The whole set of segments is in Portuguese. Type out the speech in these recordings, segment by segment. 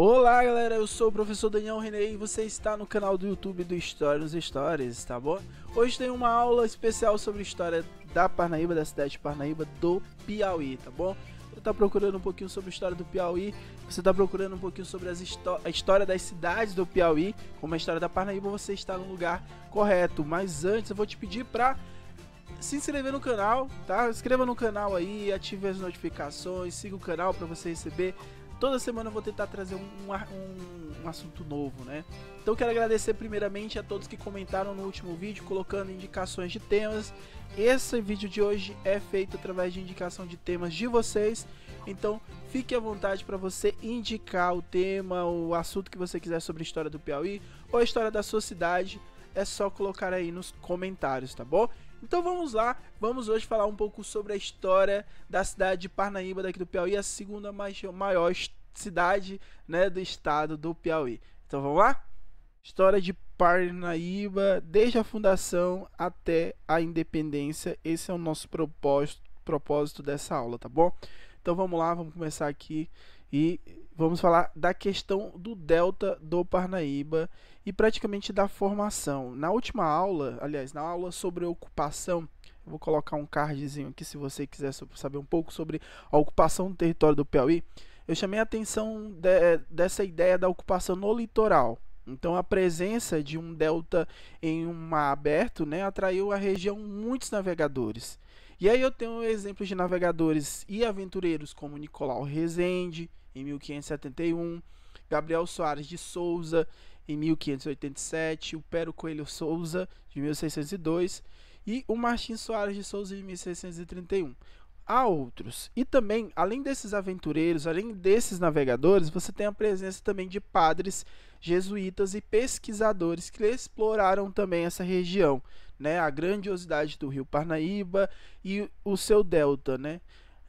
Olá galera, eu sou o professor Daniel René e você está no canal do YouTube do História nos Stories, tá bom? Hoje tem uma aula especial sobre história da Parnaíba, da cidade de Parnaíba, do Piauí, tá bom? Você está procurando um pouquinho sobre a história do Piauí, você está procurando um pouquinho sobre a história das cidades do Piauí, como a história da Parnaíba, você está no lugar correto. Mas antes eu vou te pedir para se inscrever no canal, tá? Inscreva no canal aí, ative as notificações, siga o canal para você receber Toda semana eu vou tentar trazer um, um, um assunto novo, né? Então quero agradecer primeiramente a todos que comentaram no último vídeo, colocando indicações de temas. Esse vídeo de hoje é feito através de indicação de temas de vocês. Então fique à vontade para você indicar o tema, o assunto que você quiser sobre a história do Piauí ou a história da sua cidade. É só colocar aí nos comentários, tá bom? Então vamos lá, vamos hoje falar um pouco sobre a história da cidade de Parnaíba daqui do Piauí, a segunda maior cidade né, do estado do Piauí. Então vamos lá? História de Parnaíba, desde a fundação até a independência. Esse é o nosso propósito, propósito dessa aula, tá bom? Então vamos lá, vamos começar aqui e vamos falar da questão do delta do Parnaíba e praticamente da formação. Na última aula, aliás, na aula sobre ocupação, vou colocar um cardzinho aqui se você quiser saber um pouco sobre a ocupação do território do Piauí. Eu chamei a atenção de, eh, dessa ideia da ocupação no litoral. Então a presença de um delta em um mar aberto, né, atraiu a região muitos navegadores. E aí eu tenho exemplos de navegadores e aventureiros como Nicolau Rezende, em 1571, Gabriel Soares de Souza em 1587, o Pero Coelho Souza de 1602 e o Martins Soares de Souza de 1631. Há outros. E também, além desses aventureiros, além desses navegadores, você tem a presença também de padres jesuítas e pesquisadores que exploraram também essa região, né? A grandiosidade do Rio Parnaíba e o seu delta, né?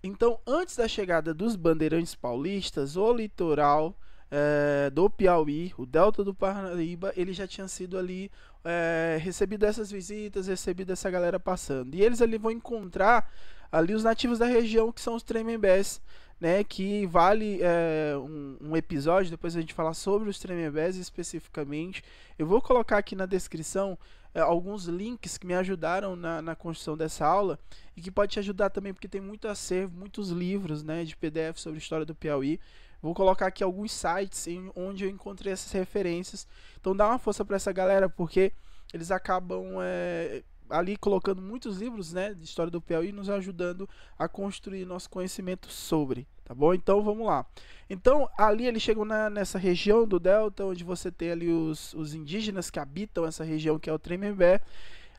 Então, antes da chegada dos bandeirantes paulistas, o litoral é, do Piauí, o Delta do Parnaíba, ele já tinha sido ali é, recebido essas visitas, recebido essa galera passando. E eles ali vão encontrar ali os nativos da região, que são os Tremembés, né, que vale é, um, um, episódio, depois a gente falar sobre os Tremembés especificamente. Eu vou colocar aqui na descrição eh, alguns links que me ajudaram na, na construção dessa aula e que pode te ajudar também, porque tem muito acervo, muitos livros né, de PDF sobre história do Piauí. Vou colocar aqui alguns sites em, onde eu encontrei essas referências. Então dá uma força para essa galera, porque eles acabam é, ali colocando muitos livros né, de história do Piauí, nos ajudando a construir nosso conhecimento sobre tá bom? Então vamos lá. Então ali eles chegam na, nessa região do delta, onde você tem ali os, os indígenas que habitam essa região que é o Tremembé.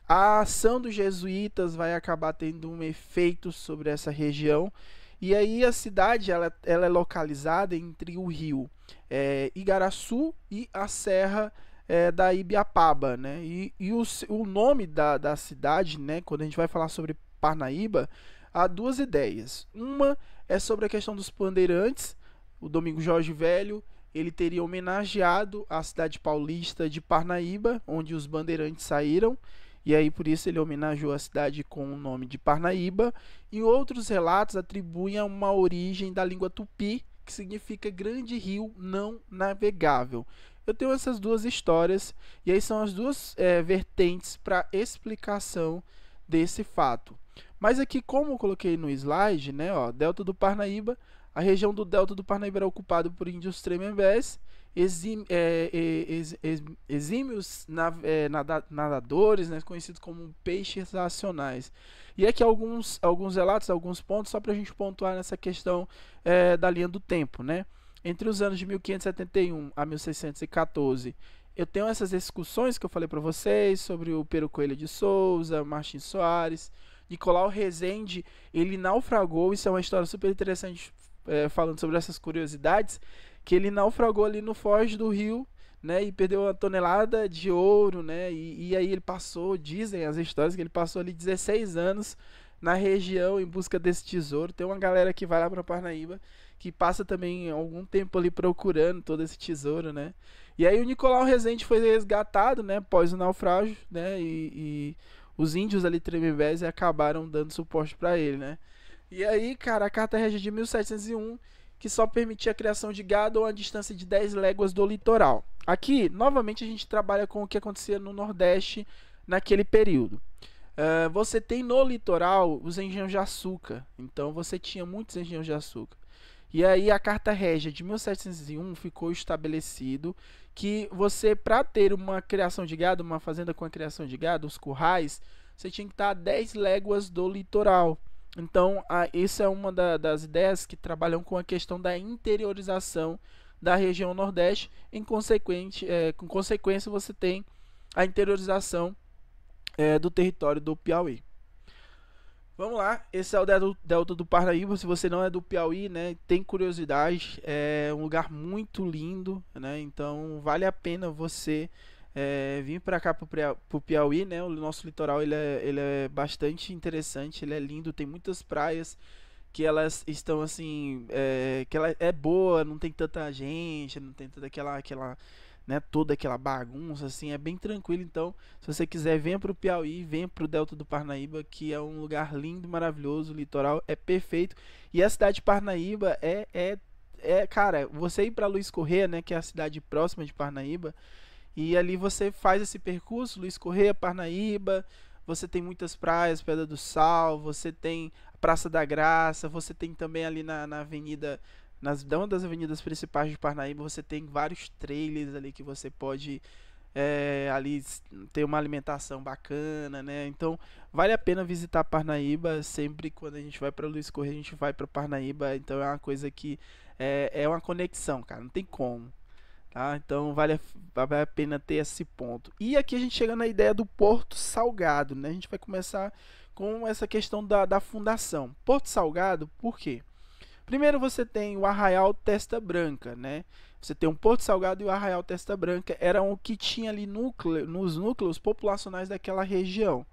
A ação dos jesuítas vai acabar tendo um efeito sobre essa região. E aí a cidade ela, ela é localizada entre o rio é, Igaraçu e a serra é, da Ibiapaba, né? E, e o, o nome da, da cidade, né? Quando a gente vai falar sobre Parnaíba, há duas ideias. Uma é sobre a questão dos bandeirantes. O Domingo Jorge Velho ele teria homenageado a cidade paulista de Parnaíba, onde os bandeirantes saíram, e aí por isso ele homenageou a cidade com o nome de Parnaíba. E outros relatos atribuem a uma origem da língua tupi, que significa grande rio não navegável. Eu tenho essas duas histórias, e aí são as duas é, vertentes para explicação desse fato. Mas aqui, como eu coloquei no slide, né, ó, delta do Parnaíba, a região do delta do Parnaíba era ocupada por índios tremembés, exim, é, ex, ex, exímios nav, é, nadadores, né, conhecidos como peixes racionais. E aqui alguns, alguns relatos, alguns pontos, só para a gente pontuar nessa questão é, da linha do tempo. Né? Entre os anos de 1571 a 1614, eu tenho essas discussões que eu falei para vocês sobre o Pero Coelho de Souza, Martins Soares Nicolau Rezende, ele naufragou, isso é uma história super interessante é, falando sobre essas curiosidades, que ele naufragou ali no Foz do Rio, né, e perdeu uma tonelada de ouro, né, e, e aí ele passou, dizem as histórias que ele passou ali 16 anos na região em busca desse tesouro. Tem uma galera que vai lá para Parnaíba que passa também algum tempo ali procurando todo esse tesouro, né? E aí o Nicolau Rezende foi resgatado, né, após o naufrágio, né? E, e os índios ali tremembés acabaram dando suporte para ele, né? E aí, cara, a carta regia de 1701 que só permitia a criação de gado a distância de 10 léguas do litoral. Aqui, novamente, a gente trabalha com o que acontecia no Nordeste naquele período. Uh, você tem no litoral os engenhos de açúcar, então você tinha muitos engenhos de açúcar. E aí a Carta Régia de 1701 ficou estabelecido que você, para ter uma criação de gado, uma fazenda com a criação de gado, os currais, você tinha que estar a 10 léguas do litoral. Então, a, é uma da, das ideias que trabalham com a questão da interiorização da região Nordeste. Em consequente, é, com consequência, você tem a interiorização é, do território do Piauí. Vamos lá, esse é o Delta do Parnaíba. Se você não é do Piauí, né, tem curiosidade, é um lugar muito lindo, né? Então vale a pena você é, vir para cá para o Piauí, né? O nosso litoral ele é, ele é bastante interessante, ele é lindo, tem muitas praias que elas estão assim, é, que ela é boa, não tem tanta gente, não tem toda aquela aquela né, toda aquela bagunça, assim, é bem tranquilo. Então, se você quiser, venha para o Piauí, venha para o Delta do Parnaíba, que é um lugar lindo, maravilhoso, o litoral é perfeito. E a cidade de Parnaíba é, é, é cara, você ir para Luiz Correia, né, que é a cidade próxima de Parnaíba, e ali você faz esse percurso, Luiz Correia, Parnaíba, você tem muitas praias, Pedra do Sal, você tem Praça da Graça, você tem também ali na, na Avenida nas uma das avenidas principais de Parnaíba você tem vários trailers ali que você pode é, ali ter uma alimentação bacana, né? Então vale a pena visitar Parnaíba sempre quando a gente vai para Luiz Correia a gente vai para Parnaíba, então é uma coisa que é, é uma conexão, cara, não tem como. Tá? Então vale a, vale a pena ter esse ponto. E aqui a gente chega na ideia do Porto Salgado, né? A gente vai começar com essa questão da, da fundação. Porto Salgado, por quê? Primeiro você tem o Arraial Testa Branca, né? Você tem o Porto Salgado e o Arraial Testa Branca, eram o que tinha ali núcleo, nos núcleos populacionais daquela região.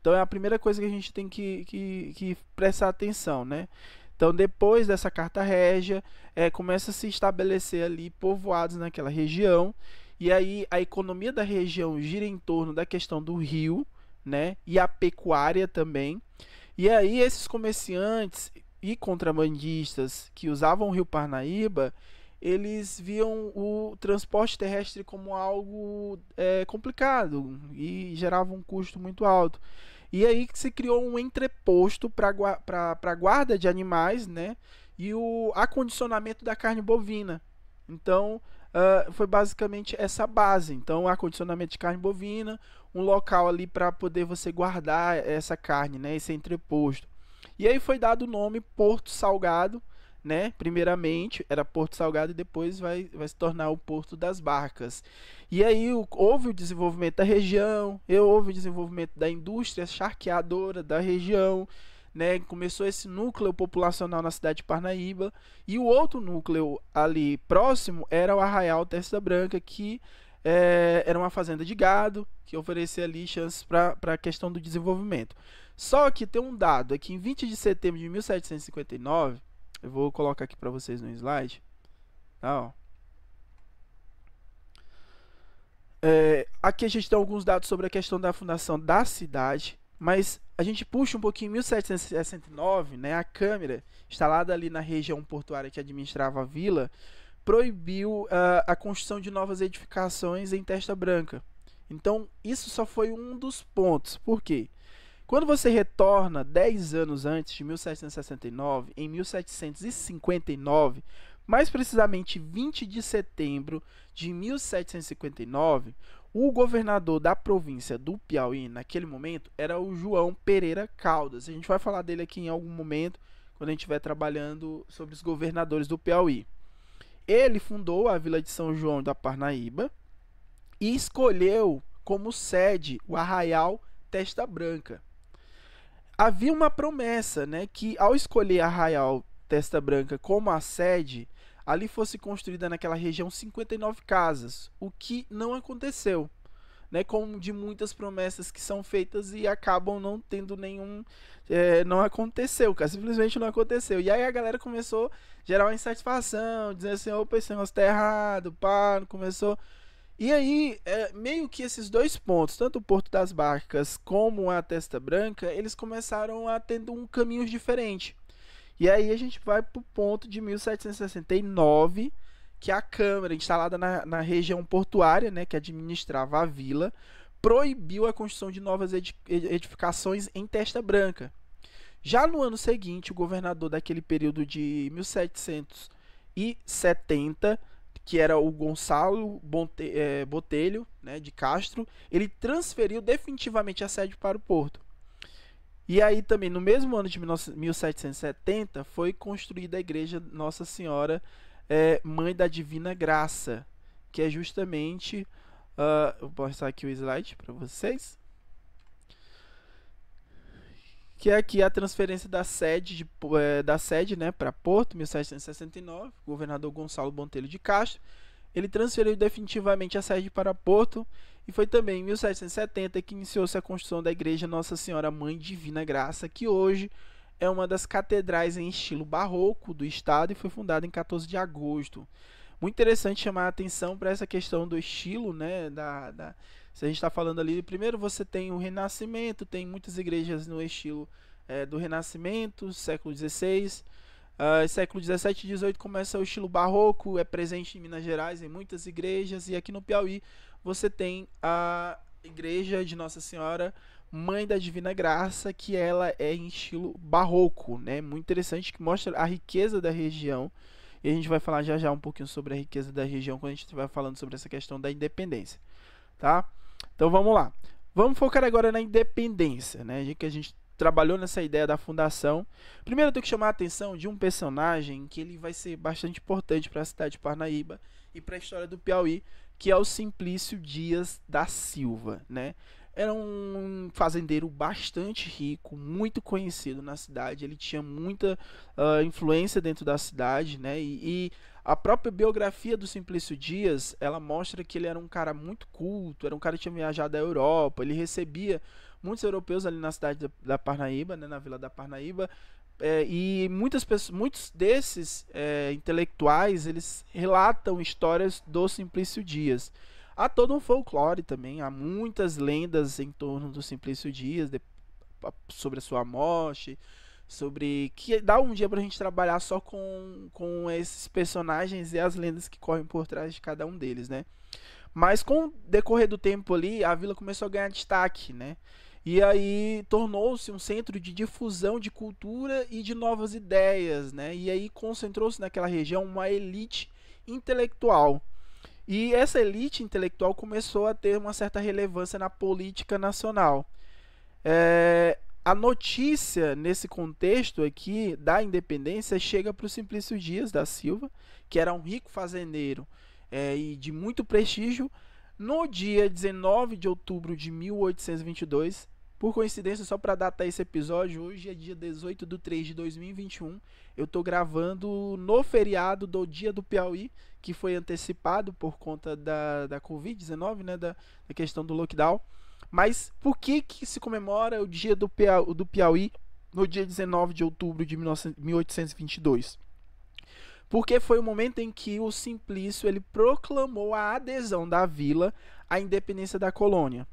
Então é a primeira coisa que a gente tem que, que, que prestar atenção, né? Então, depois dessa carta régia, é, começa a se estabelecer ali povoados naquela região, e aí a economia da região gira em torno da questão do rio, né? E a pecuária também. E aí esses comerciantes e contrabandistas que usavam o Rio Parnaíba, eles viam o transporte terrestre como algo é, complicado e gerava um custo muito alto. E aí que se criou um entreposto para a guarda de animais né, e o acondicionamento da carne bovina. Então, Uh, foi basicamente essa base. Então, acondicionamento de carne bovina, um local ali para poder você guardar essa carne, né, esse entreposto. E aí foi dado o nome Porto Salgado, né? Primeiramente era Porto Salgado e depois vai, vai se tornar o Porto das Barcas. E aí o, houve o desenvolvimento da região, houve o desenvolvimento da indústria charqueadora da região, né? Começou esse núcleo populacional na cidade de Parnaíba e o outro núcleo ali próximo era o Arraial Testa Branca que é, era uma fazenda de gado que oferecia ali chances para a questão do desenvolvimento. Só que tem um dado, é que em 20 de setembro de 1759, eu vou colocar aqui para vocês no slide, tá, ó. É, aqui a gente tem alguns dados sobre a questão da fundação da cidade, mas a gente puxa um pouquinho em 1769, né, a Câmara, instalada ali na região portuária que administrava a vila, proibiu uh, a construção de novas edificações em Testa Branca. Então, isso só foi um dos pontos. Por quê? Quando você retorna 10 anos antes, de 1769, em 1759, mais precisamente 20 de setembro de 1759, o governador da província do Piauí, naquele momento, era o João Pereira Caldas. A gente vai falar dele aqui em algum momento, quando a gente estiver trabalhando sobre os governadores do Piauí. Ele fundou a vila de São João da Parnaíba e escolheu como sede o Arraial Testa Branca havia uma promessa, né, que ao escolher Arraial Testa Branca como a sede, ali fosse construída naquela região 59 casas, o que não aconteceu, né, como de muitas promessas que são feitas e acabam não tendo nenhum, é, não aconteceu, cara, simplesmente não aconteceu. E aí a galera começou a gerar uma insatisfação, dizendo assim, opa, esse negócio tá errado, pá, começou e aí, é, meio que esses dois pontos, tanto o Porto das Barcas como a Testa Branca, eles começaram a ter um caminho diferente. E aí a gente vai para o ponto de 1769, que é a Câmara, instalada na, na região portuária, né, que administrava a vila, proibiu a construção de novas edificações em Testa Branca. Já no ano seguinte, o governador daquele período de 1770 que era o Gonçalo eh, Botelho né, de Castro, ele transferiu definitivamente a sede para o Porto. E aí também, no mesmo ano de 1770, foi construída a igreja Nossa Senhora é, Mãe da Divina Graça, que é justamente... Uh, vou mostrar aqui o slide para vocês que é aqui a transferência da sede, de, é, da sede né, para Porto, 1769, o governador Gonçalo Botelho de Castro. Ele transferiu definitivamente a sede para Porto e foi também em 1770 que iniciou-se a construção da igreja Nossa Senhora Mãe Divina Graça, que hoje é uma das catedrais em estilo barroco do estado e foi fundada em 14 de agosto. Muito interessante chamar a atenção para essa questão do estilo, né, da, da se a gente está falando ali, primeiro você tem o Renascimento, tem muitas igrejas no estilo é, do Renascimento, século XVI. Uh, ah, século XVII e XVIII começa o estilo barroco, é presente em Minas Gerais, em muitas igrejas, e aqui no Piauí você tem a igreja de Nossa Senhora Mãe da Divina Graça, que ela é em estilo barroco, né? Muito interessante, que mostra a riqueza da região, e a gente vai falar já já um pouquinho sobre a riqueza da região quando a gente vai falando sobre essa questão da independência, tá? Então vamos lá. Vamos focar agora na independência, né? Já que a gente trabalhou nessa ideia da fundação. Primeiro eu tenho que chamar a atenção de um personagem que ele vai ser bastante importante para a cidade de Parnaíba e para a história do Piauí, que é o Simplício Dias da Silva, né? Era um fazendeiro bastante rico, muito conhecido na cidade. Ele tinha muita uh, influência dentro da cidade, né? E, e a própria biografia do Simplício Dias, ela mostra que ele era um cara muito culto, era um cara que tinha viajado à Europa, ele recebia muitos europeus ali na cidade da Parnaíba, né, na vila da Parnaíba, é, e muitas pessoas, muitos desses é, intelectuais, eles relatam histórias do Simplício Dias. Há todo um folclore também, há muitas lendas em torno do Simplício Dias, de, sobre a sua morte, sobre que dá um dia pra gente trabalhar só com, com esses personagens e as lendas que correm por trás de cada um deles, né? Mas com o decorrer do tempo ali, a vila começou a ganhar destaque, né? E aí tornou-se um centro de difusão de cultura e de novas ideias, né? E aí concentrou-se naquela região uma elite intelectual. E essa elite intelectual começou a ter uma certa relevância na política nacional. É, a notícia nesse contexto aqui da independência chega para o Simplício Dias da Silva, que era um rico fazendeiro é, e de muito prestígio, no dia 19 de outubro de 1822. Por coincidência, só para datar esse episódio, hoje é dia 18 de 3 de 2021. Eu estou gravando no feriado do Dia do Piauí, que foi antecipado por conta da, da Covid-19, né, da, da questão do lockdown. Mas por que que se comemora o dia do Piauí, do Piauí no dia 19 de outubro de 1822? Porque foi o momento em que o Simplício ele proclamou a adesão da vila à independência da colônia.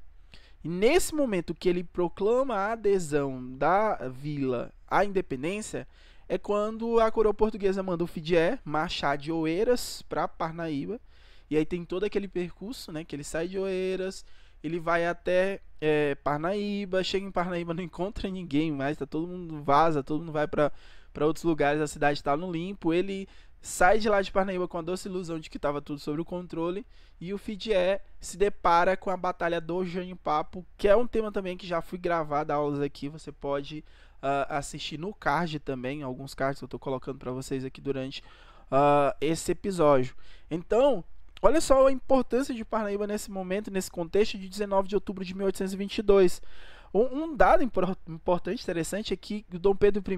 E nesse momento que ele proclama a adesão da vila à independência, é quando a coroa portuguesa manda o Fidié marchar de Oeiras para Parnaíba. E aí tem todo aquele percurso, né? Que ele sai de Oeiras, ele vai até é, Parnaíba, chega em Parnaíba, não encontra ninguém mais, tá todo mundo vaza, todo mundo vai para outros lugares, a cidade tá no limpo, ele sai de lá de Parnaíba com a doce ilusão de que estava tudo sob o controle e o Fidier é, se depara com a batalha do Papo, que é um tema também que já fui gravado aulas aqui, você pode uh, assistir no card também, alguns cards que eu estou colocando para vocês aqui durante uh, esse episódio. Então, Olha só a importância de Parnaíba nesse momento, nesse contexto de 19 de outubro de 1822. Um, um dado importante, interessante, é que Dom Pedro I,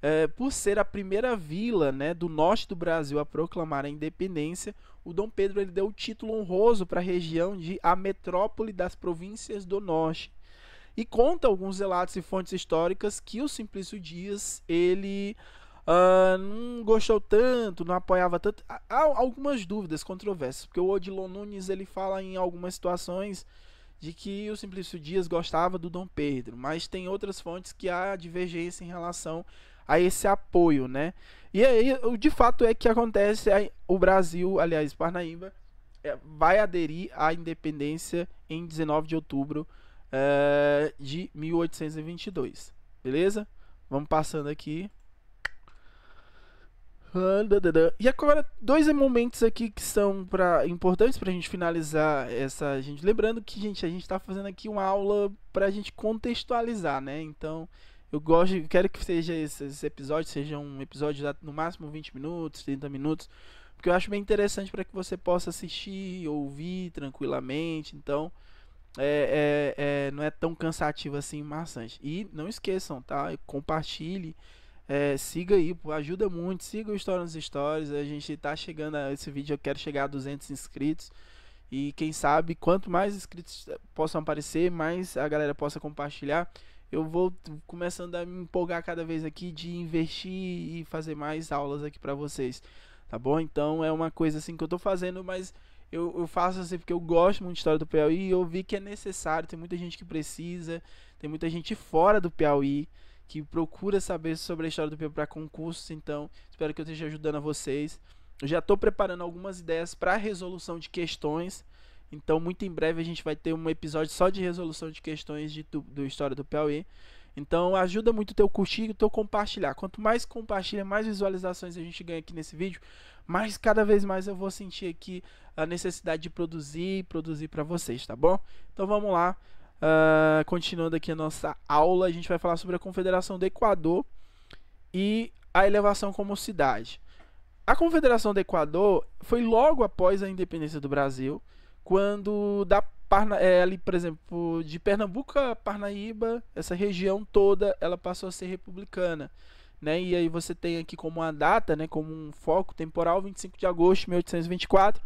é, por ser a primeira vila né, do norte do Brasil a proclamar a independência, o Dom Pedro ele deu o título honroso para a região de a metrópole das províncias do norte. E conta alguns relatos e fontes históricas que o Simplício Dias ele Uh, não gostou tanto, não apoiava tanto. Há algumas dúvidas, controvérsias, porque o Odilon Nunes ele fala em algumas situações de que o Simplício Dias gostava do Dom Pedro, mas tem outras fontes que há divergência em relação a esse apoio, né? E aí, de fato é que acontece, o Brasil, aliás, Parnaíba, eh, vai aderir à independência em 19 de outubro uh, de 1822, beleza? Vamos passando aqui. E agora, dois momentos aqui que são pra, importantes para a gente finalizar essa. Gente, lembrando que, gente, a gente está fazendo aqui uma aula para a gente contextualizar, né? Então, eu gosto, eu quero que seja esse, esse episódio, seja um episódio no máximo 20 minutos, 30 minutos, porque eu acho bem interessante para que você possa assistir, ouvir tranquilamente. Então, é, é, é, não é tão cansativo assim, maçante. E não esqueçam, tá? Compartilhe é, siga aí, pô, ajuda muito. Siga o História nos Stories. A gente tá chegando a esse vídeo. Eu quero chegar a 200 inscritos. E quem sabe, quanto mais inscritos possam aparecer, mais a galera possa compartilhar. Eu vou começando a me empolgar cada vez aqui de investir e fazer mais aulas aqui para vocês. Tá bom? Então é uma coisa assim que eu tô fazendo, mas eu, eu, faço assim porque eu gosto muito de história do Piauí e eu vi que é necessário. Tem muita gente que precisa, tem muita gente fora do Piauí que procura saber sobre a história do Piauí para concursos, então espero que eu esteja ajudando a vocês. Eu já estou preparando algumas ideias para resolução de questões, então muito em breve a gente vai ter um episódio só de resolução de questões de, do, do História do Piauí. Então ajuda muito o teu curtir e o teu compartilhar. Quanto mais compartilha, mais visualizações a gente ganha aqui nesse vídeo, mais cada vez mais eu vou sentir aqui a necessidade de produzir, produzir para vocês, tá bom? Então vamos lá. Uh, continuando aqui a nossa aula, a gente vai falar sobre a Confederação do Equador e a elevação como cidade. A Confederação do Equador foi logo após a independência do Brasil, quando da Parna, é, ali, por exemplo, de Pernambuco a Parnaíba, essa região toda, ela passou a ser republicana. Né? E aí você tem aqui como uma data, né, como um foco temporal, 25 de agosto de 1824.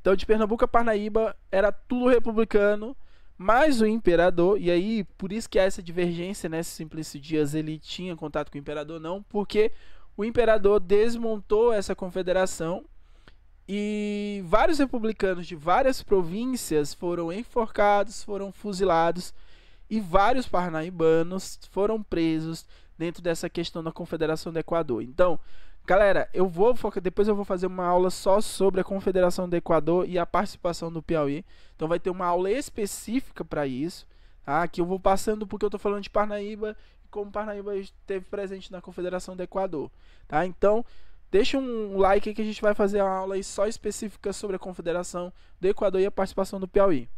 Então, de Pernambuco a Parnaíba era tudo republicano mas o imperador, e aí por isso que há essa divergência, né? Se Simplício Dias ele tinha contato com o imperador, não, porque o imperador desmontou essa confederação e vários republicanos de várias províncias foram enforcados, foram fuzilados e vários parnaibanos foram presos dentro dessa questão da Confederação do Equador. Então, Galera, eu vou depois eu vou fazer uma aula só sobre a Confederação do Equador e a participação do Piauí. Então vai ter uma aula específica para isso, tá? eu vou passando porque eu tô falando de Parnaíba e como Parnaíba esteve presente na Confederação do Equador, tá? Então, deixa um like que a gente vai fazer uma aula só específica sobre a Confederação do Equador e a participação do Piauí.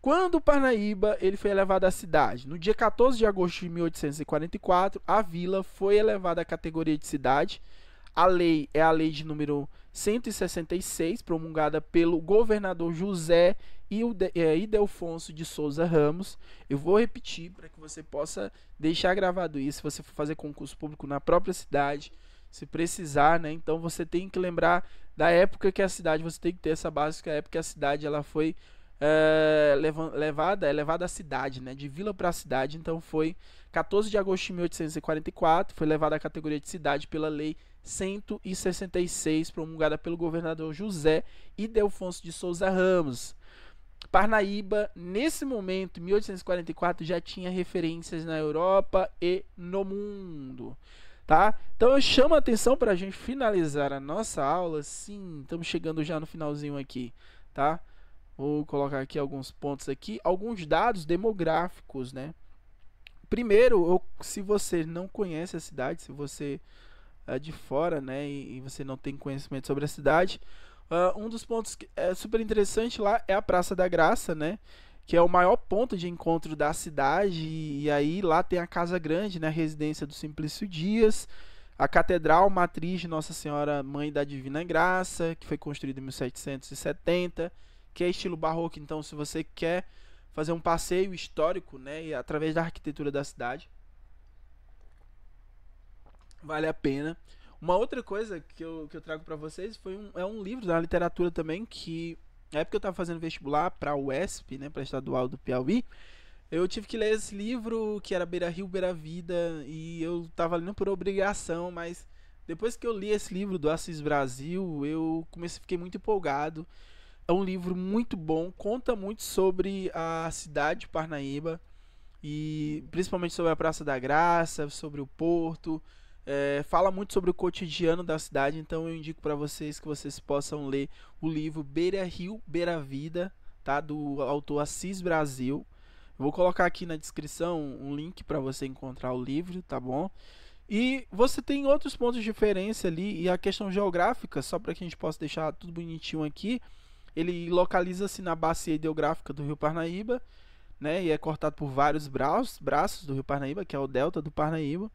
Quando Parnaíba ele foi elevado à cidade, no dia 14 de agosto de 1844, a vila foi elevada à categoria de cidade a lei é a lei de número 166, promulgada pelo governador José Idelfonso é, de Souza Ramos. Eu vou repetir para que você possa deixar gravado isso, se você for fazer concurso público na própria cidade, se precisar, né? Então você tem que lembrar da época que a cidade, você tem que ter essa base, que a época que a cidade ela foi eh, levada, é levada à cidade, né? De vila para a cidade. Então foi 14 de agosto de 1844, foi levada à categoria de cidade pela lei 166, promulgada pelo governador José Idelfonso de Souza Ramos. Parnaíba, nesse momento, 1844, já tinha referências na Europa e no mundo. Tá? Então eu chamo a atenção para a gente finalizar a nossa aula. Sim, estamos chegando já no finalzinho aqui. Tá? Vou colocar aqui alguns pontos aqui, alguns dados demográficos, né? Primeiro, eu, se você não conhece a cidade, se você é de fora, né, e, e você não tem conhecimento sobre a cidade, uh, um dos pontos que é super interessante lá é a Praça da Graça, né? que é o maior ponto de encontro da cidade. E aí lá tem a Casa Grande, né, a residência do Simplício Dias, a Catedral Matriz de Nossa Senhora Mãe da Divina Graça, que foi construída em 1770, que é estilo barroco. Então, se você quer fazer um passeio histórico, né, e através da arquitetura da cidade, vale a pena. Uma outra coisa que eu, que eu trago para vocês foi um, é um livro da literatura também que na época eu estava fazendo vestibular para o ESP, né, para estadual do Piauí. Eu tive que ler esse livro que era Beira Rio, Beira Vida e eu estava lendo por obrigação, mas depois que eu li esse livro do Assis Brasil, eu comecei fiquei muito empolgado é um livro muito bom, conta muito sobre a cidade de Parnaíba e principalmente sobre a Praça da Graça, sobre o Porto. É, fala muito sobre o cotidiano da cidade, então eu indico para vocês que vocês possam ler o livro Beira Rio, Beira Vida, tá? Do autor Assis Brasil. Eu vou colocar aqui na descrição um link para você encontrar o livro, tá bom? E você tem outros pontos de referência ali e a questão geográfica, só para que a gente possa deixar tudo bonitinho aqui. Ele localiza-se na bacia hidrográfica do Rio Parnaíba, né? E é cortado por vários braços, braços do Rio Parnaíba, que é o delta do Parnaíba.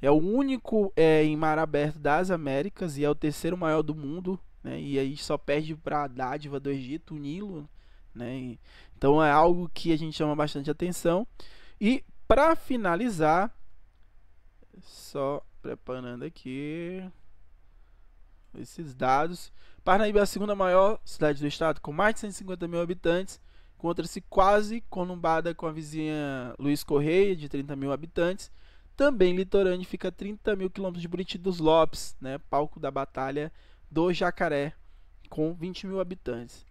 É o único é, em mar aberto das Américas e é o terceiro maior do mundo, né? E aí só perde para a dádiva do Egito, o Nilo, né? E, então é algo que a gente chama bastante atenção. E para finalizar, só preparando aqui esses dados. Parnaíba é a segunda maior cidade do estado, com mais de 150 mil habitantes. Encontra-se quase conumbada com a vizinha Luiz Correia, de 30 mil habitantes. Também litorânea, fica a 30 mil quilômetros de Buriti dos Lopes, né, palco da Batalha do Jacaré, com 20 mil habitantes.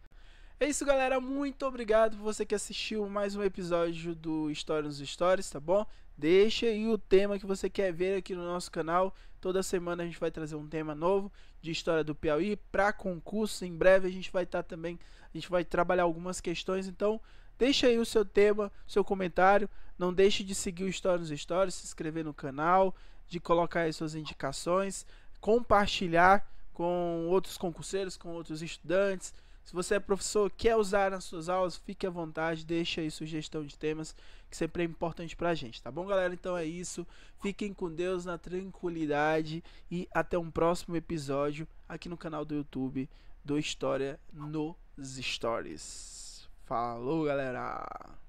É isso, galera. Muito obrigado por você que assistiu mais um episódio do História nos Stories, tá bom? Deixa aí o tema que você quer ver aqui no nosso canal. Toda semana a gente vai trazer um tema novo de história do Piauí para concurso. Em breve a gente vai estar tá também, a gente vai trabalhar algumas questões. Então, deixa aí o seu tema, seu comentário. Não deixe de seguir o História nos Stories, se inscrever no canal, de colocar aí suas indicações, compartilhar com outros concurseiros, com outros estudantes, se você é professor, quer usar nas suas aulas, fique à vontade, deixa aí sugestão de temas, que sempre é importante pra gente, tá bom, galera? Então é isso. Fiquem com Deus na tranquilidade e até um próximo episódio aqui no canal do YouTube do História nos Stories. Falou, galera!